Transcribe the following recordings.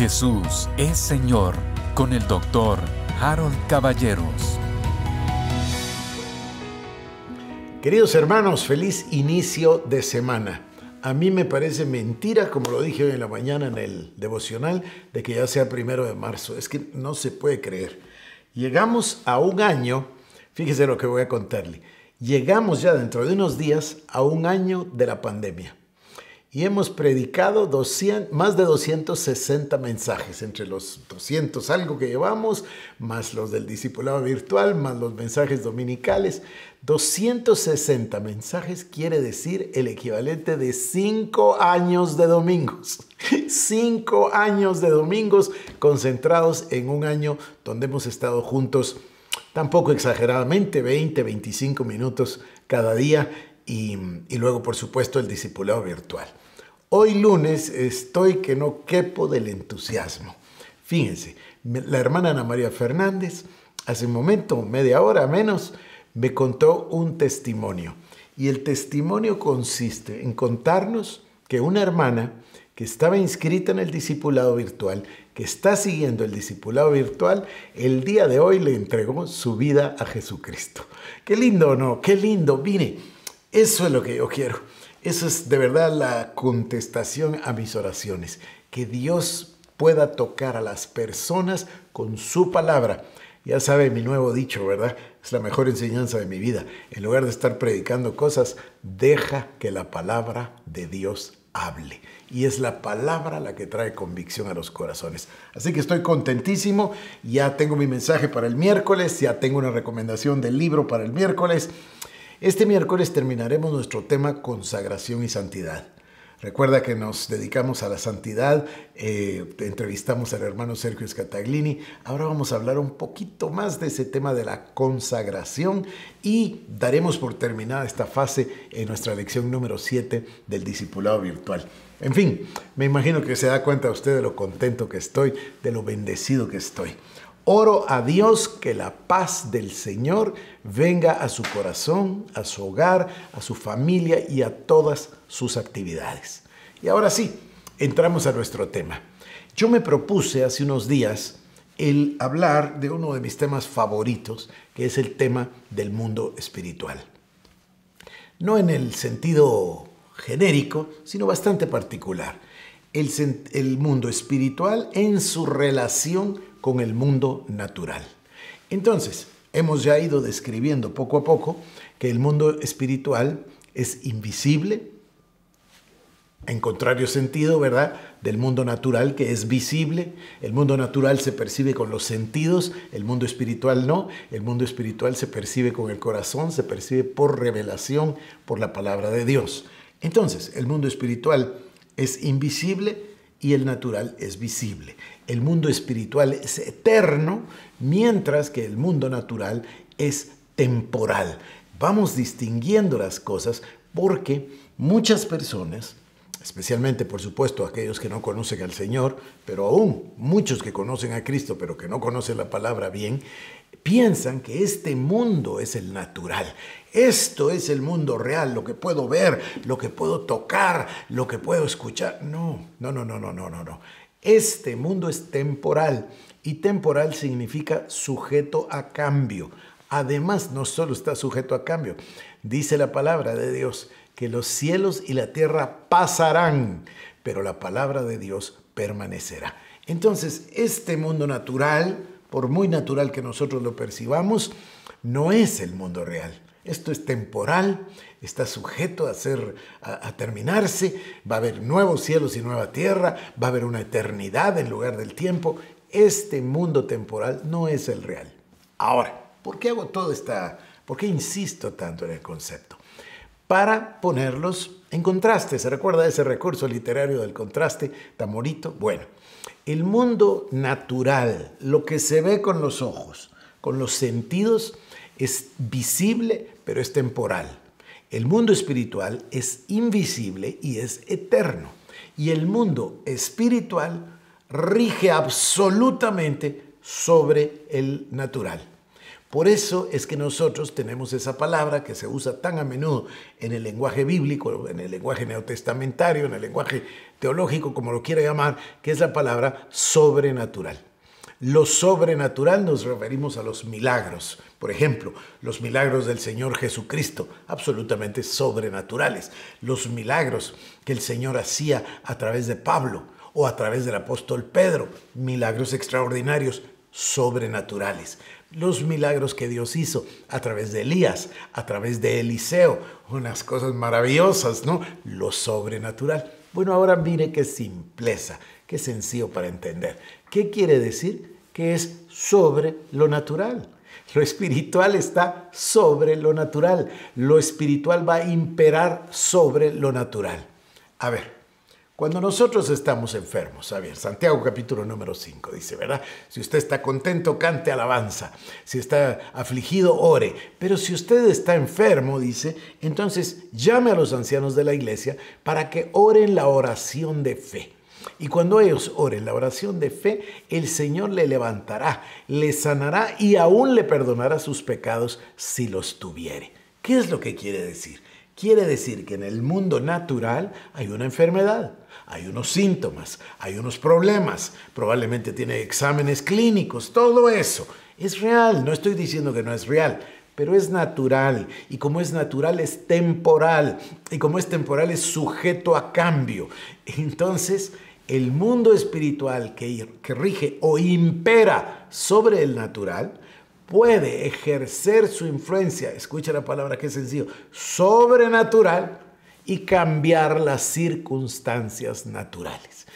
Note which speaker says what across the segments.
Speaker 1: Jesús es Señor con el doctor Harold Caballeros. Queridos hermanos, feliz inicio de semana. A mí me parece mentira, como lo dije hoy en la mañana en el devocional, de que ya sea primero de marzo. Es que no se puede creer. Llegamos a un año, fíjese lo que voy a contarle, llegamos ya dentro de unos días a un año de la pandemia y hemos predicado más de 260 mensajes, entre los 200 algo que llevamos, más los del discipulado virtual, más los mensajes dominicales. 260 mensajes quiere decir el equivalente de 5 años de domingos. Cinco años de domingos concentrados en un año donde hemos estado juntos, tampoco exageradamente, 20, 25 minutos cada día y, luego, por supuesto, el discipulado virtual. Hoy lunes estoy que no quepo del entusiasmo. Fíjense, la hermana Ana María Fernández, hace un momento, media hora menos, me contó un testimonio. Y el testimonio consiste en contarnos que una hermana que estaba inscrita en el discipulado virtual, que está siguiendo el discipulado virtual, el día de hoy le entregó su vida a Jesucristo. Qué lindo, ¿no? Qué lindo. vine eso es lo que yo quiero. Eso es de verdad la contestación a mis oraciones. Que Dios pueda tocar a las personas con su palabra. Ya sabe mi nuevo dicho, ¿verdad? Es la mejor enseñanza de mi vida. En lugar de estar predicando cosas, deja que la palabra de Dios hable. Y es la palabra la que trae convicción a los corazones. Así que estoy contentísimo. Ya tengo mi mensaje para el miércoles, ya tengo una recomendación del libro para el miércoles. Este miércoles terminaremos nuestro tema consagración y santidad. Recuerda que nos dedicamos a la santidad, eh, entrevistamos al hermano Sergio Scataglini. Ahora vamos a hablar un poquito más de ese tema de la consagración y daremos por terminada esta fase en nuestra lección número 7 del discipulado virtual. En fin, me imagino que se da cuenta usted de lo contento que estoy, de lo bendecido que estoy. Oro a Dios que la paz del Señor venga a su corazón, a su hogar, a su familia y a todas sus actividades. Y ahora sí, entramos a nuestro tema. Yo me propuse hace unos días el hablar de uno de mis temas favoritos, que es el tema del mundo espiritual. No en el sentido genérico, sino bastante particular el, mundo espiritual en su relación con el mundo natural. Entonces, hemos ya ido describiendo poco a poco que el mundo espiritual es invisible, en contrario sentido, ¿verdad? Del mundo natural que es visible. El mundo natural se percibe con los sentidos, el mundo espiritual no. El mundo espiritual se percibe con el corazón, se percibe por revelación, por la palabra de Dios. Entonces, el mundo espiritual es invisible y el natural es visible. El mundo espiritual es eterno, mientras que el mundo natural es temporal. Vamos distinguiendo las cosas porque muchas personas especialmente por supuesto aquellos que no conocen al Señor, pero aún muchos que conocen a Cristo pero que no conocen la palabra bien, piensan que este mundo es el natural. Esto es el mundo real, lo que puedo ver, lo que puedo tocar, lo que puedo escuchar. No, no, no, no, no, no, no. no. Este mundo es temporal y temporal significa sujeto a cambio. Además, no solo está sujeto a cambio, dice la palabra de Dios que los cielos y la tierra pasarán, pero la palabra de Dios permanecerá. Entonces, este mundo natural, por muy natural que nosotros lo percibamos, no es el mundo real. Esto es temporal, está sujeto a, ser, a, terminarse, va a haber nuevos cielos y nueva tierra, va a haber una eternidad en lugar del tiempo. Este mundo temporal no es el real. Ahora, ¿por qué hago toda esta, por qué insisto tanto en el concepto? para ponerlos en contraste. ¿Se recuerda ese recurso literario del contraste Tamorito? Bueno, el mundo natural, lo que se ve con los ojos, con los sentidos, es visible, pero es temporal. El mundo espiritual es invisible y es eterno. Y el mundo espiritual rige absolutamente sobre el natural. Por eso es que nosotros tenemos esa palabra que se usa tan a menudo en el lenguaje bíblico, en el lenguaje neotestamentario, en el lenguaje teológico, como lo quiera llamar, que es la palabra sobrenatural. Lo sobrenatural nos referimos a los milagros. Por ejemplo, los milagros del Señor Jesucristo, absolutamente sobrenaturales. Los milagros que el Señor hacía a través de Pablo o a través del apóstol Pedro, milagros extraordinarios, sobrenaturales los milagros que Dios hizo a través de Elías, a través de Eliseo, unas cosas maravillosas, ¿no? Lo sobrenatural. Bueno, ahora mire qué simpleza, qué sencillo para entender. ¿Qué quiere decir? Que es sobre lo natural. Lo espiritual está sobre lo natural. Lo espiritual va a imperar sobre lo natural. A ver, cuando nosotros estamos enfermos, a Santiago capítulo número 5 dice, ¿verdad? Si usted está contento, cante alabanza. Si está afligido, ore. Pero si usted está enfermo, dice, entonces llame a los ancianos de la iglesia para que oren la oración de fe. Y cuando ellos oren la oración de fe, el Señor le levantará, le sanará y aún le perdonará sus pecados si los tuviere. ¿Qué es lo que quiere decir? Quiere decir que en el mundo natural hay una enfermedad, hay unos síntomas, hay unos problemas, probablemente tiene exámenes clínicos, todo eso. Es real, no estoy diciendo que no es real, pero es natural y como es natural es temporal y como es temporal es sujeto a cambio. Entonces, el mundo espiritual que, rige o impera sobre el natural puede ejercer su influencia, escucha la palabra que es sencillo, sobrenatural y cambiar las circunstancias naturales.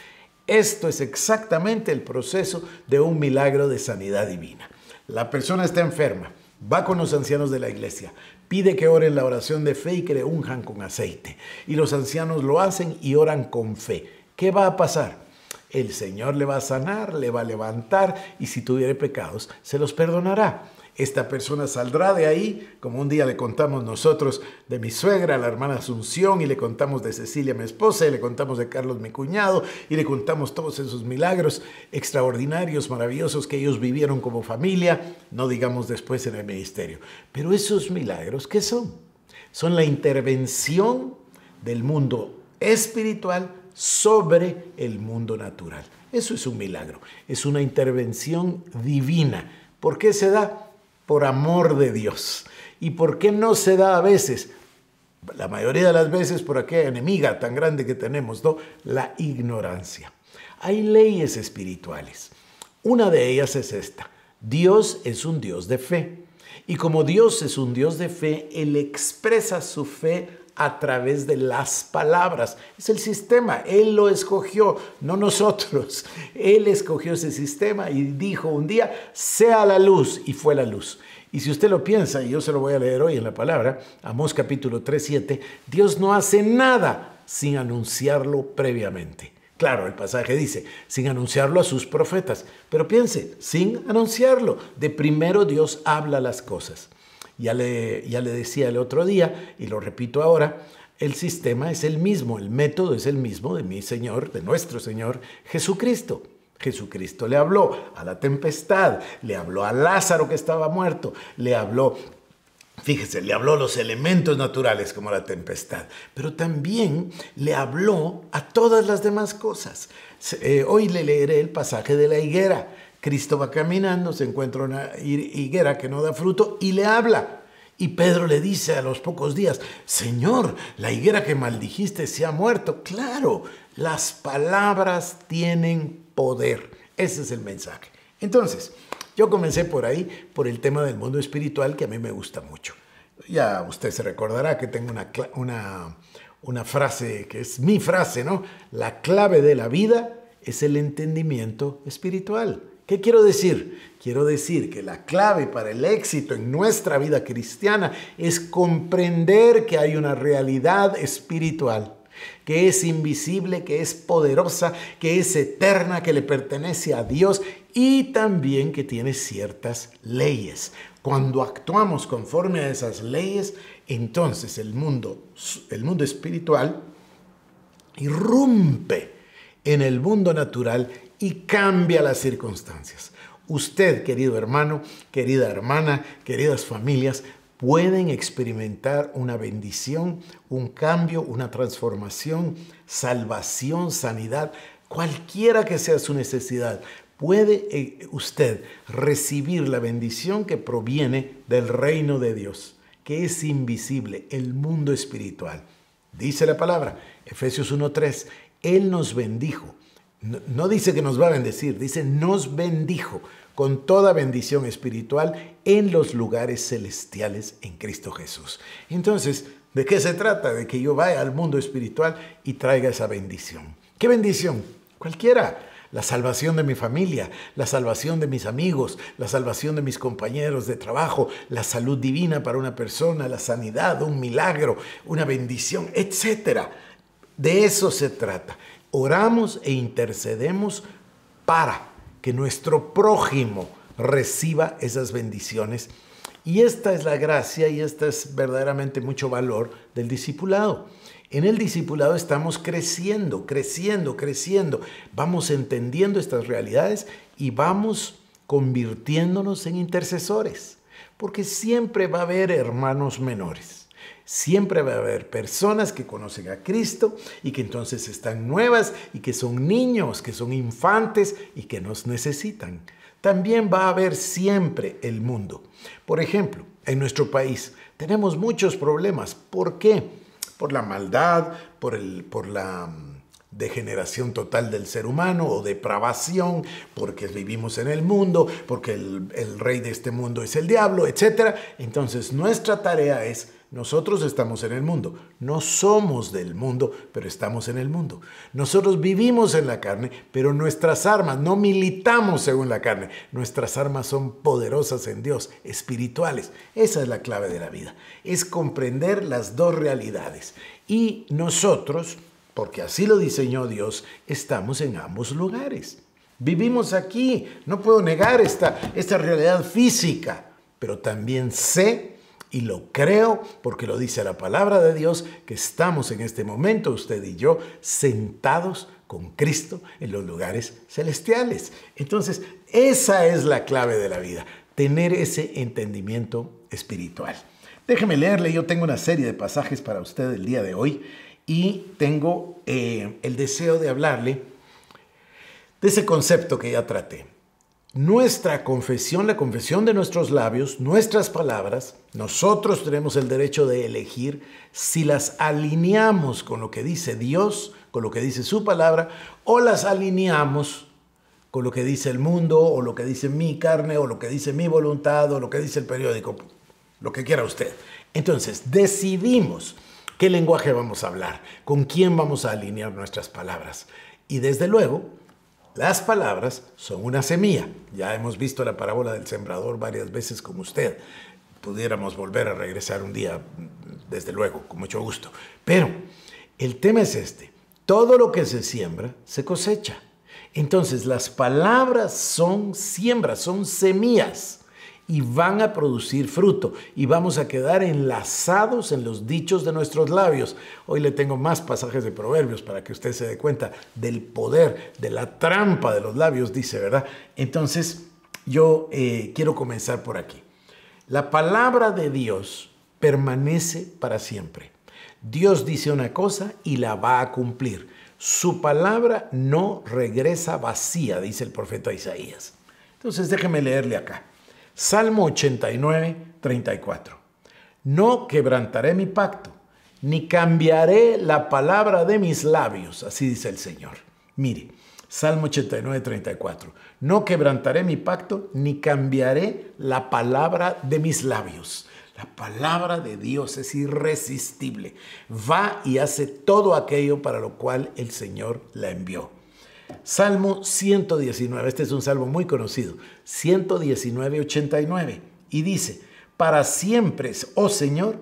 Speaker 1: Esto es exactamente el proceso de un milagro de sanidad divina. La persona está enferma, va con los ancianos de la iglesia, pide que oren la oración de fe y que le unjan con aceite. Y los ancianos lo hacen y oran con fe. ¿Qué va a pasar? el Señor le va a sanar, le va a levantar y si tuviere pecados, se los perdonará. Esta persona saldrá de ahí, como un día le contamos nosotros de mi suegra, la hermana Asunción, y le contamos de Cecilia, mi esposa, y le contamos de Carlos, mi cuñado, y le contamos todos esos milagros extraordinarios, maravillosos que ellos vivieron como familia, no digamos después en el ministerio. Pero esos milagros, ¿qué son? Son la intervención del mundo espiritual sobre el mundo natural. Eso es un milagro, es una intervención divina. ¿Por qué se da? Por amor de Dios. ¿Y por qué no se da a veces? La mayoría de las veces por aquella enemiga tan grande que tenemos, ¿no? La ignorancia. Hay leyes espirituales. Una de ellas es esta. Dios es un Dios de fe. Y como Dios es un Dios de fe, Él expresa su fe a través de las palabras. Es el sistema, Él lo escogió, no nosotros. Él escogió ese sistema y dijo un día, sea la luz, y fue la luz. Y si usted lo piensa, y yo se lo voy a leer hoy en la palabra, Amós capítulo 3, 7, Dios no hace nada sin anunciarlo previamente. Claro, el pasaje dice, sin anunciarlo a sus profetas, pero piense, sin anunciarlo, de primero Dios habla las cosas. Ya le, decía el otro día y lo repito ahora, el sistema es el mismo, el método es el mismo de mi Señor, de nuestro Señor Jesucristo. Jesucristo le habló a la tempestad, le habló a Lázaro que estaba muerto, le habló, fíjese, le habló a los elementos naturales como la tempestad, pero también le habló a todas las demás cosas. Eh, hoy le leeré el pasaje de la higuera Cristo va caminando, se encuentra una higuera que no da fruto y le habla. Y Pedro le dice a los pocos días, Señor, la higuera que maldijiste se ha muerto. Claro, las palabras tienen poder. Ese es el mensaje. Entonces, yo comencé por ahí, por el tema del mundo espiritual que a mí me gusta mucho. Ya usted se recordará que tengo una, frase que es mi frase, ¿no? La clave de la vida es el entendimiento espiritual. ¿Qué quiero decir? Quiero decir que la clave para el éxito en nuestra vida cristiana es comprender que hay una realidad espiritual, que es invisible, que es poderosa, que es eterna, que le pertenece a Dios y también que tiene ciertas leyes. Cuando actuamos conforme a esas leyes, entonces el mundo, el mundo espiritual irrumpe en el mundo natural y cambia las circunstancias. Usted, querido hermano, querida hermana, queridas familias, pueden experimentar una bendición, un cambio, una transformación, salvación, sanidad, cualquiera que sea su necesidad. Puede eh, usted recibir la bendición que proviene del reino de Dios, que es invisible, el mundo espiritual. Dice la palabra, Efesios 1.3, Él nos bendijo no, dice que nos va a bendecir, dice nos bendijo con toda bendición espiritual en los lugares celestiales en Cristo Jesús. Entonces, ¿de qué se trata? De que yo vaya al mundo espiritual y traiga esa bendición. ¿Qué bendición? Cualquiera. La salvación de mi familia, la salvación de mis amigos, la salvación de mis compañeros de trabajo, la salud divina para una persona, la sanidad, un milagro, una bendición, etc. De eso se trata oramos e intercedemos para que nuestro prójimo reciba esas bendiciones. Y esta es la gracia y esta es verdaderamente mucho valor del discipulado. En el discipulado estamos creciendo, creciendo, creciendo. Vamos entendiendo estas realidades y vamos convirtiéndonos en intercesores. Porque siempre va a haber hermanos menores Siempre va a haber personas que conocen a Cristo y que entonces están nuevas y que son niños, que son infantes y que nos necesitan. También va a haber siempre el mundo. Por ejemplo, en nuestro país tenemos muchos problemas. ¿Por qué? Por la maldad, por, la mm, degeneración total del ser humano o depravación, porque vivimos en el mundo, porque el, el, rey de este mundo es el diablo, etc. Entonces nuestra tarea es nosotros estamos en el mundo, no somos del mundo, pero estamos en el mundo. Nosotros vivimos en la carne, pero nuestras armas, no militamos según la carne, nuestras armas son poderosas en Dios, espirituales. Esa es la clave de la vida, es comprender las dos realidades. Y nosotros, porque así lo diseñó Dios, estamos en ambos lugares. Vivimos aquí, no puedo negar esta, esta realidad física, pero también sé y lo creo porque lo dice la palabra de Dios, que estamos en este momento, usted y yo, sentados con Cristo en los lugares celestiales. Entonces, esa es la clave de la vida, tener ese entendimiento espiritual. Déjeme leerle, yo tengo una serie de pasajes para usted el día de hoy y tengo eh, el deseo de hablarle de ese concepto que ya traté nuestra confesión, la confesión de nuestros labios, nuestras palabras, nosotros tenemos el derecho de elegir si las alineamos con lo que dice Dios, con lo que dice su palabra, o las alineamos con lo que dice el mundo, o lo que dice mi carne, o lo que dice mi voluntad, o lo que dice el periódico, lo que quiera usted. Entonces, decidimos qué lenguaje vamos a hablar, con quién vamos a alinear nuestras palabras. Y desde luego, las palabras son una semilla. Ya hemos visto la parábola del sembrador varias veces como usted. Pudiéramos volver a regresar un día, desde luego, con mucho gusto. Pero el tema es este. Todo lo que se siembra se cosecha. Entonces las palabras son siembras, son semillas y van a producir fruto y vamos a quedar enlazados en los dichos de nuestros labios. Hoy le tengo más pasajes de proverbios para que usted se dé cuenta del poder, de la trampa de los labios, dice, ¿verdad? Entonces, yo eh, quiero comenzar por aquí. La palabra de Dios permanece para siempre. Dios dice una cosa y la va a cumplir. Su palabra no regresa vacía, dice el profeta Isaías. Entonces déjeme leerle acá. Salmo 89, 34. No quebrantaré mi pacto, ni cambiaré la palabra de mis labios, así dice el Señor. Mire, Salmo 89, 34. No quebrantaré mi pacto, ni cambiaré la palabra de mis labios. La palabra de Dios es irresistible. Va y hace todo aquello para lo cual el Señor la envió. Salmo 119, este es un salmo muy conocido, 119, 89, y dice, para siempre, oh Señor,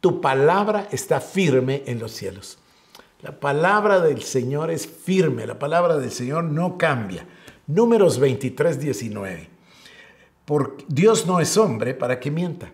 Speaker 1: tu palabra está firme en los cielos. La palabra del Señor es firme, la palabra del Señor no cambia. Números 23, 19. Porque Dios no es hombre para que mienta,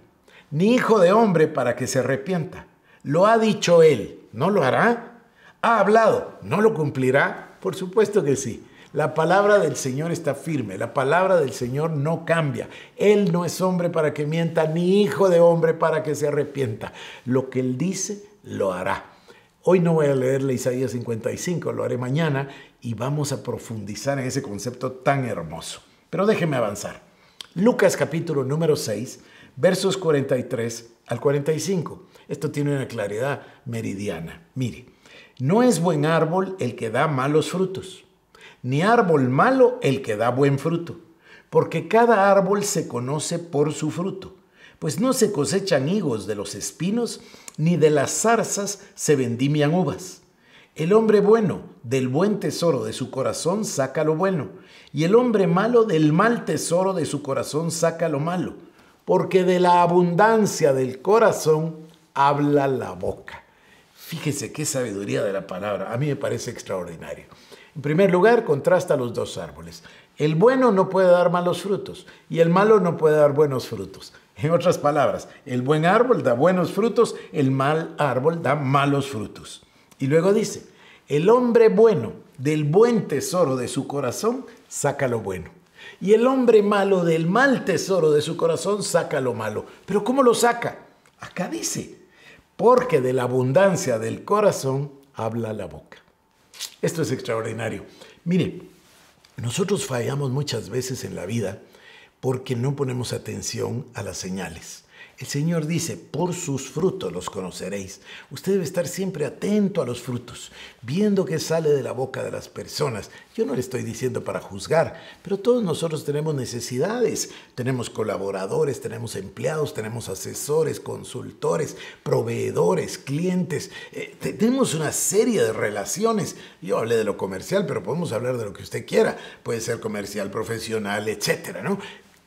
Speaker 1: ni hijo de hombre para que se arrepienta. Lo ha dicho Él, no lo hará. Ha hablado, no lo cumplirá. Por supuesto que sí. La palabra del Señor está firme, la palabra del Señor no cambia. Él no es hombre para que mienta, ni hijo de hombre para que se arrepienta. Lo que Él dice, lo hará. Hoy no voy a leerle Isaías 55, lo haré mañana y vamos a profundizar en ese concepto tan hermoso. Pero déjeme avanzar. Lucas capítulo número 6, versos 43 al 45. Esto tiene una claridad meridiana. Mire. No es buen árbol el que da malos frutos, ni árbol malo el que da buen fruto, porque cada árbol se conoce por su fruto, pues no se cosechan higos de los espinos, ni de las zarzas se vendimian uvas. El hombre bueno del buen tesoro de su corazón saca lo bueno, y el hombre malo del mal tesoro de su corazón saca lo malo, porque de la abundancia del corazón habla la boca. Fíjese qué sabiduría de la palabra. A mí me parece extraordinario. En primer lugar, contrasta los dos árboles. El bueno no puede dar malos frutos y el malo no puede dar buenos frutos. En otras palabras, el buen árbol da buenos frutos, el mal árbol da malos frutos. Y luego dice, el hombre bueno del buen tesoro de su corazón saca lo bueno. Y el hombre malo del mal tesoro de su corazón saca lo malo. Pero ¿cómo lo saca? Acá dice, porque de la abundancia del corazón habla la boca. Esto es extraordinario. Mire, nosotros fallamos muchas veces en la vida porque no ponemos atención a las señales. El Señor dice, por sus frutos los conoceréis. Usted debe estar siempre atento a los frutos, viendo qué sale de la boca de las personas. Yo no le estoy diciendo para juzgar, pero todos nosotros tenemos necesidades. Tenemos colaboradores, tenemos empleados, tenemos asesores, consultores, proveedores, clientes. Eh, tenemos una serie de relaciones. Yo hablé de lo comercial, pero podemos hablar de lo que usted quiera. Puede ser comercial, profesional, etcétera, ¿no?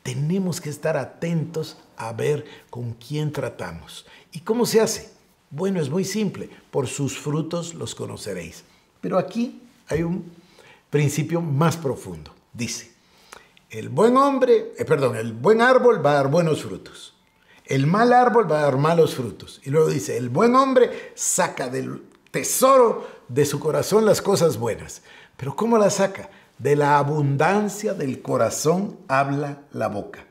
Speaker 1: tenemos que estar atentos a ver con quién tratamos. ¿Y cómo se hace? Bueno, es muy simple, por sus frutos los conoceréis. Pero aquí hay un principio más profundo. Dice, el buen hombre, eh, perdón, el buen árbol va a dar buenos frutos. El mal árbol va a dar malos frutos. Y luego dice, el buen hombre saca del tesoro de su corazón las cosas buenas. Pero ¿cómo las saca? De la abundancia del corazón habla la boca.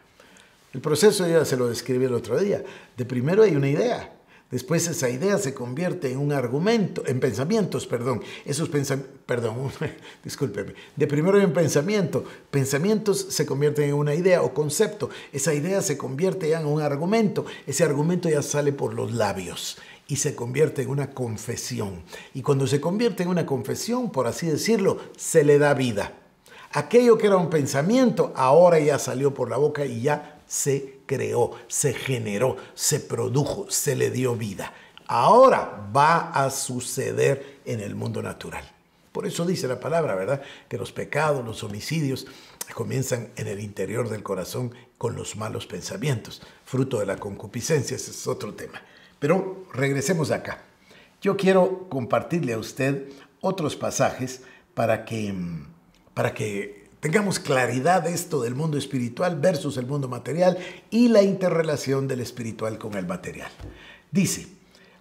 Speaker 1: El proceso ya se lo describí el otro día. De primero hay una idea, Después esa idea se convierte en un argumento, en pensamientos, perdón. Esos pensamientos, perdón, discúlpeme. De primero hay un pensamiento, pensamientos se convierten en una idea o concepto. Esa idea se convierte ya en un argumento. Ese argumento ya sale por los labios y se convierte en una confesión. Y cuando se convierte en una confesión, por así decirlo, se le da vida. Aquello que era un pensamiento, ahora ya salió por la boca y ya se creó, se generó, se produjo, se le dio vida. Ahora va a suceder en el mundo natural. Por eso dice la palabra, ¿verdad? Que los pecados, los homicidios comienzan en el interior del corazón con los malos pensamientos, fruto de la concupiscencia, ese es otro tema. Pero regresemos acá. Yo quiero compartirle a usted otros pasajes para que, mm, para que tengamos claridad de esto del mundo espiritual versus el mundo material y la interrelación del espiritual con el material. Dice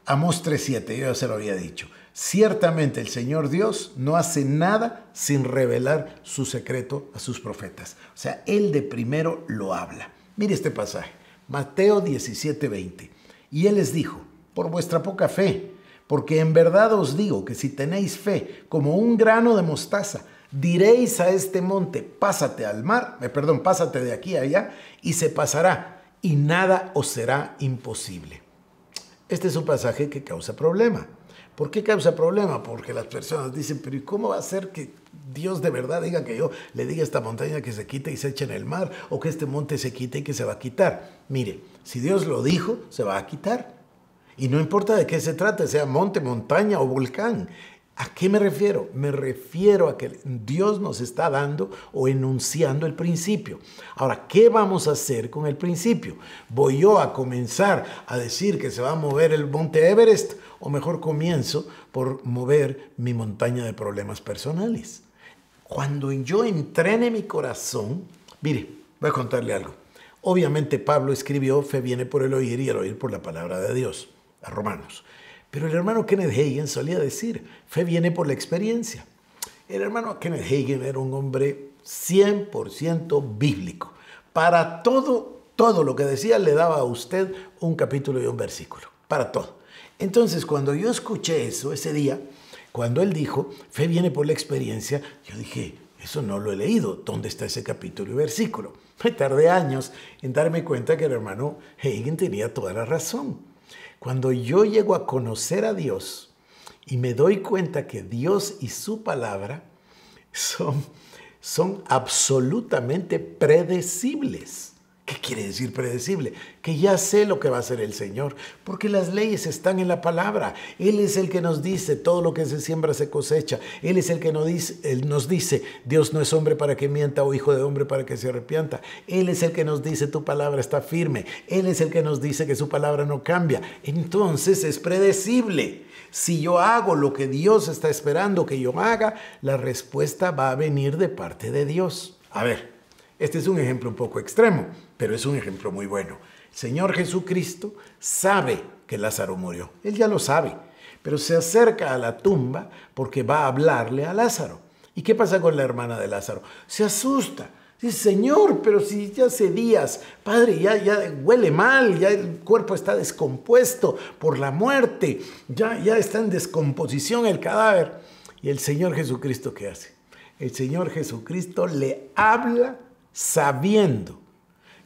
Speaker 1: Amos 3.7, yo ya se lo había dicho, ciertamente el Señor Dios no hace nada sin revelar su secreto a sus profetas. O sea, Él de primero lo habla. Mire este pasaje, Mateo 17.20. Y él les dijo, por vuestra poca fe, porque en verdad os digo que si tenéis fe como un grano de mostaza, diréis a este monte, pásate al mar, me eh, perdón, pásate de aquí a allá, y se pasará, y nada os será imposible. Este es un pasaje que causa problema. ¿Por qué causa problema? Porque las personas dicen, pero ¿y cómo va a ser que Dios de verdad diga que yo le diga a esta montaña que se quite y se eche en el mar o que este monte se quite y que se va a quitar? Mire, si Dios lo dijo, se va a quitar. Y no importa de qué se trate, sea monte, montaña o volcán. ¿A qué me refiero? Me refiero a que Dios nos está dando o enunciando el principio. Ahora, ¿qué vamos a hacer con el principio? ¿Voy yo a comenzar a decir que se va a mover el monte Everest? O mejor comienzo por mover mi montaña de problemas personales. Cuando yo entrene mi corazón, mire, voy a contarle algo. Obviamente Pablo escribió, fe viene por el oír y el oír por la palabra de Dios, a Romanos. Pero el hermano Kenneth Hagin solía decir, fe viene por la experiencia. El hermano Kenneth Hagin era un hombre 100% bíblico. Para todo, todo lo que decía le daba a usted un capítulo y un versículo, para todo. Entonces, cuando yo escuché eso ese día, cuando él dijo, fe viene por la experiencia, yo dije, eso no lo he leído, ¿dónde está ese capítulo y versículo? Me tardé años en darme cuenta que el hermano Hagen tenía toda la razón. Cuando yo llego a conocer a Dios y me doy cuenta que Dios y su palabra son, son absolutamente predecibles. ¿Qué quiere decir predecible? Que ya sé lo que va a hacer el Señor, porque las leyes están en la palabra. Él es el que nos dice todo lo que se siembra se cosecha. Él es el que nos dice, nos dice Dios no es hombre para que mienta o hijo de hombre para que se arrepienta. Él es el que nos dice tu palabra está firme. Él es el que nos dice que su palabra no cambia. Entonces es predecible. Si yo hago lo que Dios está esperando que yo haga, la respuesta va a venir de parte de Dios. A ver, este es un ejemplo un poco extremo, pero es un ejemplo muy bueno. El Señor Jesucristo sabe que Lázaro murió, él ya lo sabe, pero se acerca a la tumba porque va a hablarle a Lázaro. ¿Y qué pasa con la hermana de Lázaro? Se asusta. Dice, Señor, pero si ya hace días, Padre, ya, ya huele mal, ya el cuerpo está descompuesto por la muerte, ya, ya está en descomposición el cadáver. ¿Y el Señor Jesucristo qué hace? El Señor Jesucristo le habla sabiendo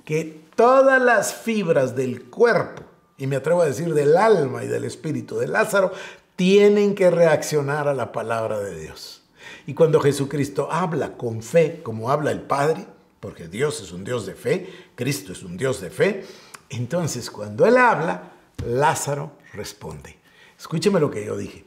Speaker 1: que todas las fibras del cuerpo, y me atrevo a decir del alma y del espíritu de Lázaro, tienen que reaccionar a la palabra de Dios. Y cuando Jesucristo habla con fe, como habla el Padre, porque Dios es un Dios de fe, Cristo es un Dios de fe, entonces cuando Él habla, Lázaro responde. Escúcheme lo que yo dije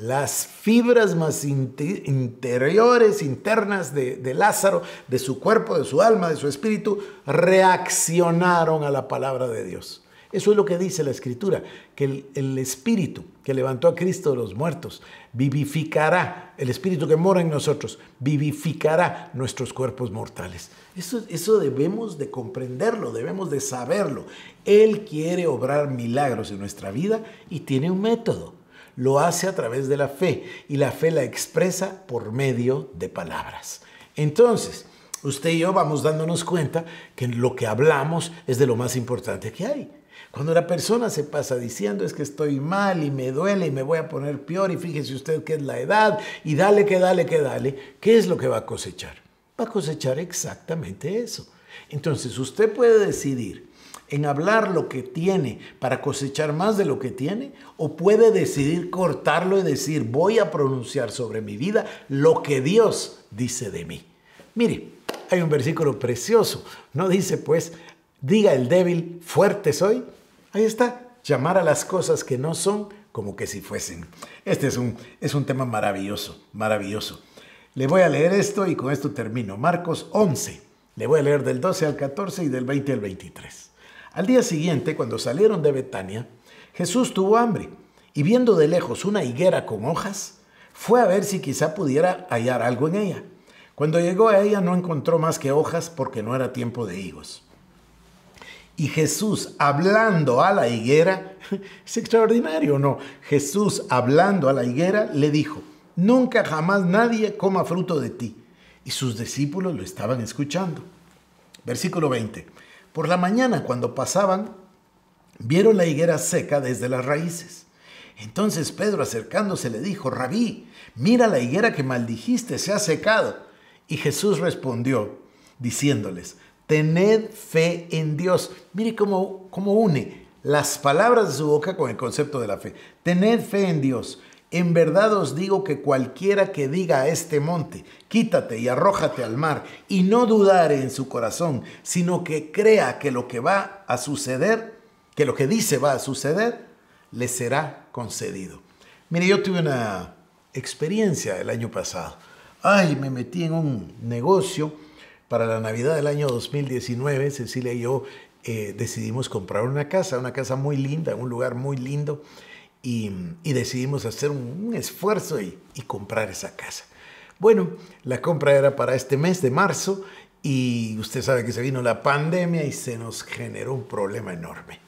Speaker 1: las fibras más interiores, internas de, Lázaro, de su cuerpo, de su alma, de su espíritu, reaccionaron a la palabra de Dios. Eso es lo que dice la escritura, que el, espíritu que levantó a Cristo de los muertos vivificará, el espíritu que mora en nosotros, vivificará nuestros cuerpos mortales. eso debemos de comprenderlo, debemos de saberlo. Él quiere obrar milagros en nuestra vida y tiene un método lo hace a través de la fe y la fe la expresa por medio de palabras. Entonces, usted y yo vamos dándonos cuenta que lo que hablamos es de lo más importante que hay. Cuando la persona se pasa diciendo es que estoy mal y me duele y me voy a poner peor y fíjese usted que es la edad y dale que dale que dale, ¿qué es lo que va a cosechar? Va a cosechar exactamente eso. Entonces usted puede decidir en hablar lo que tiene para cosechar más de lo que tiene? ¿O puede decidir cortarlo y decir, voy a pronunciar sobre mi vida lo que Dios dice de mí? Mire, hay un versículo precioso. No dice, pues, diga el débil, fuerte soy. Ahí está, llamar a las cosas que no son como que si fuesen. Este es un, es un tema maravilloso, maravilloso. Le voy a leer esto y con esto termino. Marcos 11. Le voy a leer del 12 al 14 y del 20 al 23. Al día siguiente, cuando salieron de Betania, Jesús tuvo hambre y viendo de lejos una higuera con hojas, fue a ver si quizá pudiera hallar algo en ella. Cuando llegó a ella no encontró más que hojas porque no era tiempo de higos. Y Jesús hablando a la higuera, es extraordinario, ¿no? Jesús hablando a la higuera le dijo, nunca jamás nadie coma fruto de ti. Y sus discípulos lo estaban escuchando. Versículo 20. Por la mañana, cuando pasaban, vieron la higuera seca desde las raíces. Entonces Pedro acercándose le dijo, Rabí, mira la higuera que maldijiste, se ha secado. Y Jesús respondió, diciéndoles, tened fe en Dios. Mire cómo, cómo une las palabras de su boca con el concepto de la fe. Tened fe en Dios en verdad os digo que cualquiera que diga a este monte, quítate y arrójate al mar, y no dudare en su corazón, sino que crea que lo que va a suceder, que lo que dice va a suceder, le será concedido. Mire, yo tuve una experiencia el año pasado. Ay, me metí en un negocio para la Navidad del año 2019. Cecilia y yo eh, decidimos comprar una casa, una casa muy linda, un lugar muy lindo y, decidimos hacer un, esfuerzo y, y, comprar esa casa. Bueno, la compra era para este mes de marzo y usted sabe que se vino la pandemia y se nos generó un problema enorme.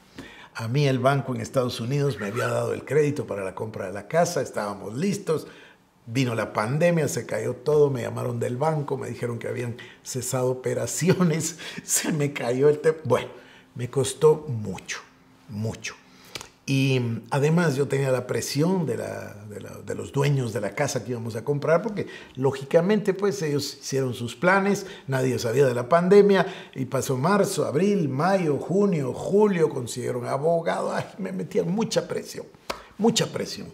Speaker 1: A mí el banco en Estados Unidos me había dado el crédito para la compra de la casa, estábamos listos, vino la pandemia, se cayó todo, me llamaron del banco, me dijeron que habían cesado operaciones, se me cayó el Bueno, me costó mucho, mucho. Y además yo tenía la presión de, los dueños de la casa que íbamos a comprar, porque lógicamente pues ellos hicieron sus planes, nadie sabía de la pandemia, y pasó marzo, abril, mayo, junio, julio, consiguieron abogado, me metían mucha presión, mucha presión.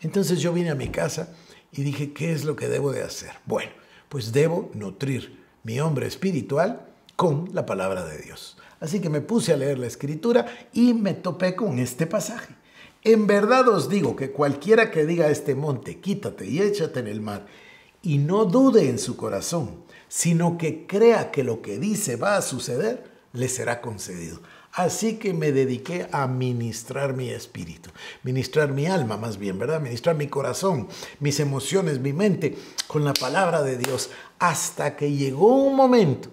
Speaker 1: Entonces yo vine a mi casa y dije, ¿qué es lo que debo de hacer? Bueno, pues debo nutrir mi hombre espiritual con la palabra de Dios. Así que me puse a leer la escritura y me topé con este pasaje. En verdad os digo que cualquiera que diga a este monte, quítate y échate en el mar, y no dude en su corazón, sino que crea que lo que dice va a suceder, le será concedido. Así que me dediqué a ministrar mi espíritu, ministrar mi alma más bien, ¿verdad? Ministrar mi corazón, mis emociones, mi mente con la palabra de Dios, hasta que llegó un momento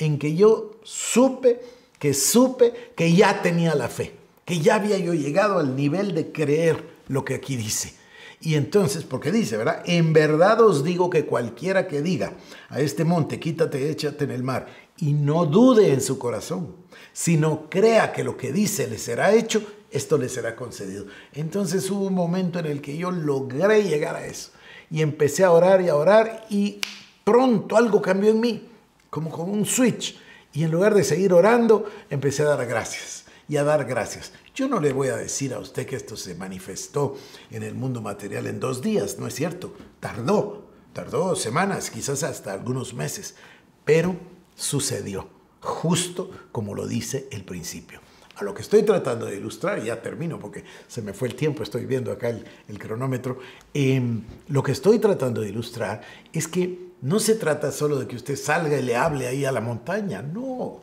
Speaker 1: en que yo supe que supe que ya tenía la fe, que ya había yo llegado al nivel de creer lo que aquí dice. Y entonces, porque dice, ¿verdad? En verdad os digo que cualquiera que diga a este monte, quítate, échate en el mar, y no dude en su corazón, sino crea que lo que dice le será hecho, esto le será concedido. Entonces hubo un momento en el que yo logré llegar a eso. Y empecé a orar y a orar y pronto algo cambió en mí, como con un switch. Y en lugar de seguir orando, empecé a dar gracias y a dar gracias. Yo no le voy a decir a usted que esto se manifestó en el mundo material en dos días, no es cierto. Tardó, tardó semanas, quizás hasta algunos meses, pero sucedió, justo como lo dice el principio. A lo que estoy tratando de ilustrar, ya termino porque se me fue el tiempo, estoy viendo acá el, cronómetro, em, lo que estoy tratando de ilustrar es que no se trata solo de que usted salga y le hable ahí a la montaña, no.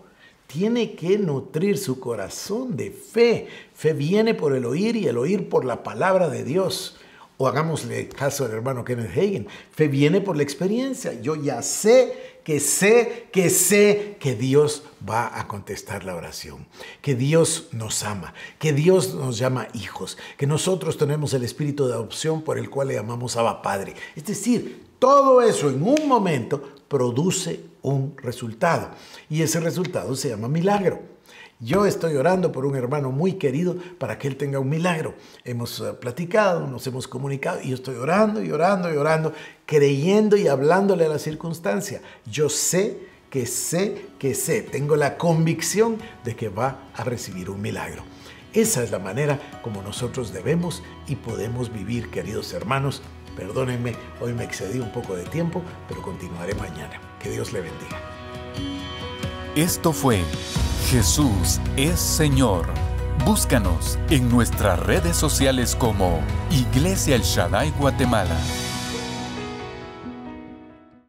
Speaker 1: Tiene que nutrir su corazón de fe. Fe viene por el oír y el oír por la palabra de Dios. O hagámosle caso al hermano Kenneth Hagen. Fe viene por la experiencia. Yo ya sé que sé, que sé que Dios va a contestar la oración, que Dios nos ama, que Dios nos llama hijos, que nosotros tenemos el espíritu de adopción por el cual le llamamos Abba Padre. Es decir, todo eso en un momento produce un resultado y ese resultado se llama milagro. Yo estoy orando por un hermano muy querido para que él tenga un milagro. Hemos eh, platicado, nos hemos comunicado y yo estoy orando y orando y orando, creyendo y hablándole a la circunstancia. Yo sé que sé que sé, tengo la convicción de que va a recibir un milagro. Esa es la manera como nosotros debemos y podemos vivir, queridos hermanos. Perdónenme, hoy me excedí un poco de tiempo, pero continuaré mañana. Que Dios le bendiga. Esto fue Jesús es Señor. Búscanos en nuestras redes sociales como Iglesia El Shaddai Guatemala.